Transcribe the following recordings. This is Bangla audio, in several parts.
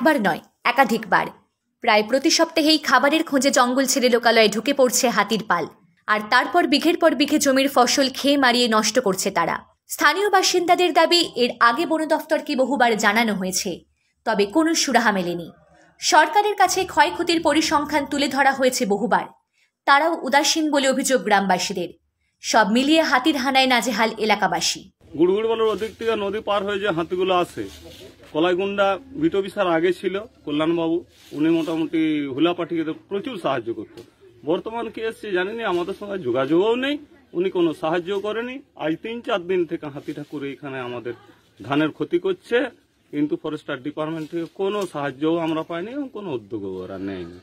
একবার নয় একাধিকবার প্রায় প্রতি সপ্তাহেই খাবারের খোঁজে জঙ্গল ছেড়ে লোকালয়ে ঢুকে পড়ছে হাতির পাল আর তারপর বিঘের পর বিঘে জমির ফসল খেয়ে মারিয়ে নষ্ট করছে তারা স্থানীয় বাসিন্দাদের দাবি এর আগে বন দফতরকে বহুবার জানানো হয়েছে তবে কোনো সুরাহা মেলেনি সরকারের কাছে ক্ষয়ক্ষতির পরিসংখ্যান তুলে ধরা হয়েছে বহুবার তারাও উদাসীন বলে অভিযোগ গ্রামবাসীদের সব মিলিয়ে হাতির হানায় নাজেহাল এলাকাবাসী গুড়গুড় বলের ওদিক থেকে নদী পার হয়ে যে হাতিগুলো আসে কলাইগুন্ডা বিটবি স্যার আগে ছিল কল্যাণবাবু উনি মোটামুটি হুলা পাঠিয়ে প্রচুর সাহায্য করত বর্তমান কি এসছে জানিনি আমাদের সঙ্গে যোগাযোগও নেই উনি কোনো সাহায্য করেনি আজ তিন চার দিন থেকে হাতি ঠাকুর এখানে আমাদের ধানের ক্ষতি করছে কিন্তু ফরেস্টার ডিপার্টমেন্ট থেকে কোনো সাহায্যও আমরা পাইনি এবং কোনো উদ্যোগও ওরা নেয়নি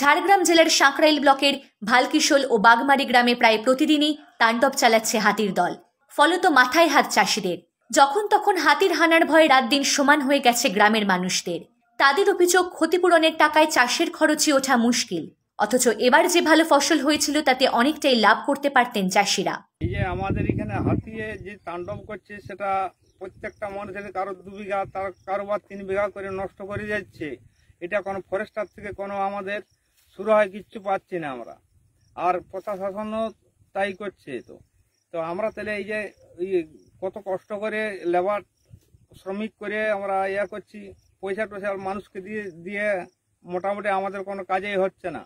ঝাড়গ্রাম জেলার সাঁকরাইল ব্লকের ভালকিশোল ও বাগমারি গ্রামে প্রায় প্রতিদিনই তাণ্ডব চালাচ্ছে হাতির দল ফলত মাথায় হাত চাষিদের যখন তখন হাতির হানার ভয়ে রাত দিন সমান হয়ে গেছে গ্রামের মানুষদের তাদের অভিযোগ ক্ষতিপূরণের টাকায় চাষের খরচে ওঠা মুশকিল অথচ এবার যে ভালো ফসল হয়েছিল তাতে অনেকটাই লাভ করতে পারতেন চাষিরা এই যে আমাদের এখানে হাতিয়ে যে তাণ্ডব করছে সেটা প্রত্যেকটা মানুষের কারো দু বিঘা তার কারো বা তিন বিঘা করে নষ্ট করে যাচ্ছে এটা কোনো ফরেস্টার থেকে কোনো আমাদের শুরু হয় কিচ্ছু পাচ্ছি না আমরা আর প্রশাসনও তাই করছে তো তো আমরা তাহলে এই যে কত কষ্ট করে লেবার শ্রমিক করে আমরা ইয়ে করছি পয়সা টয়সা মানুষকে দিয়ে দিয়ে মোটামুটি আমাদের কোনো কাজেই হচ্ছে না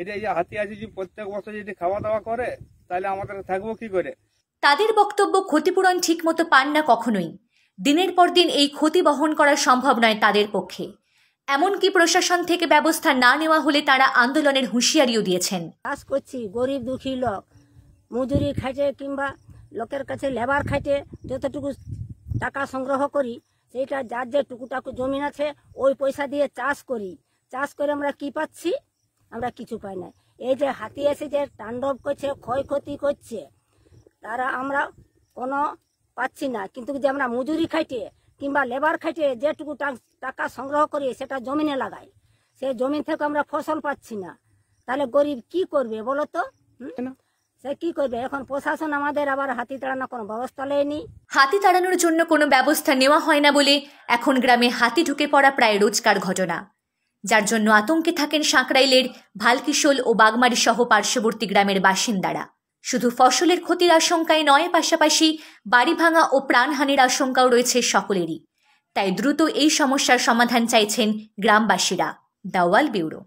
এটা এই যে হাতি আছে যদি প্রত্যেক বছর যদি খাওয়া দাওয়া করে তাহলে আমাদের থাকবো কি করে তাদের বক্তব্য ক্ষতিপূরণ ঠিকমতো পান না কখনোই দিনের পর দিন এই ক্ষতি বহন করা সম্ভব নয় তাদের পক্ষে এমনকি প্রশাসন থেকে ব্যবস্থা না নেওয়া হলে তারা আন্দোলনের হুঁশিয়ারিও দিয়েছেন কাজ করছি গরিব দুঃখী লোক মজুরি খাইটে কিংবা লোকের কাছে লেবার খাইটে যতটুকু টাকা সংগ্রহ করি সেইটা যার যে টুকুটাকু জমি আছে ওই পয়সা দিয়ে চাষ করি চাষ করে আমরা কি পাচ্ছি আমরা কিছু পাই না এই যে হাতি এসে যে তাণ্ডব করছে ক্ষয়ক্ষতি করছে তারা আমরা কোনো পাচ্ছি না কিন্তু যে আমরা মজুরি খাইটে কিংবা লেবার খাইটে যেটুকু টাকা সংগ্রহ করি সেটা জমিনে লাগাই সে জমি থেকে আমরা ফসল পাচ্ছি না তাহলে গরিব কি করবে বলো তো সে কি করবে এখন প্রশাসন আমাদের আবার হাতি তাড়ানোর কোনো ব্যবস্থা নেয়নি হাতি তাড়ানোর জন্য কোনো ব্যবস্থা নেওয়া হয় না বলে এখন গ্রামে হাতি ঢুকে পড়া প্রায় রোজকার ঘটনা যার জন্য আতঙ্কে থাকেন সাঁকরাইলের ভালকিশোল ও বাগমারি সহ পার্শ্ববর্তী গ্রামের বাসিন্দারা শুধু ফসলের ক্ষতির আশঙ্কায় নয় পাশাপাশি বাড়ি ভাঙা ও প্রাণহানির আশঙ্কাও রয়েছে সকলেরই তাই দ্রুত এই সমস্যার সমাধান চাইছেন গ্রামবাসীরা দাওয়াল ব্যুরো